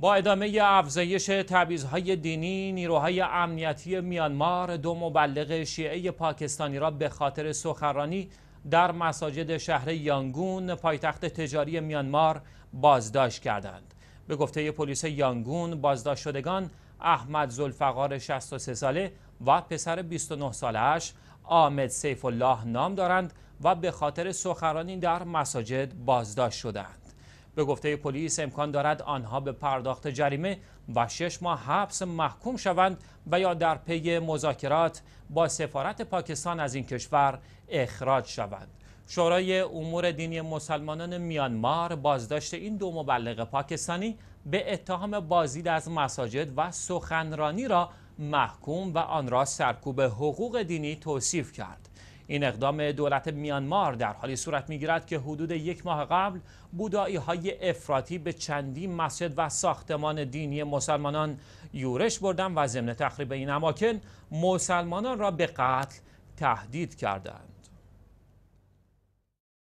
با ادامه افزایش تبعیض‌های دینی نیروهای امنیتی میانمار دو مبلغ شیعه پاکستانی را به خاطر سخرانی در مساجد شهر یانگون پایتخت تجاری میانمار بازداشت کردند به گفته پلیس یانگون بازداشت شدگان احمد زلفقار 63 ساله و پسر 29 سالهاش آمد سیف الله نام دارند و به خاطر سخرانی در مساجد بازداشت شدند به گفته پلیس امکان دارد آنها به پرداخت جریمه و شش ماه حبس محکوم شوند و یا در پی مذاکرات با سفارت پاکستان از این کشور اخراج شوند شورای امور دینی مسلمانان میانمار بازداشت این دو مبلغ پاکستانی به اتهام بازدید از مساجد و سخنرانی را محکوم و آن را سرکوب حقوق دینی توصیف کرد این اقدام دولت میانمار در حالی صورت میگیرد که حدود یک ماه قبل بودایی های افراطی به چندین مسجد و ساختمان دینی مسلمانان یورش بردن و ضمن تخریب این اماکن مسلمانان را به قتل تهدید کردند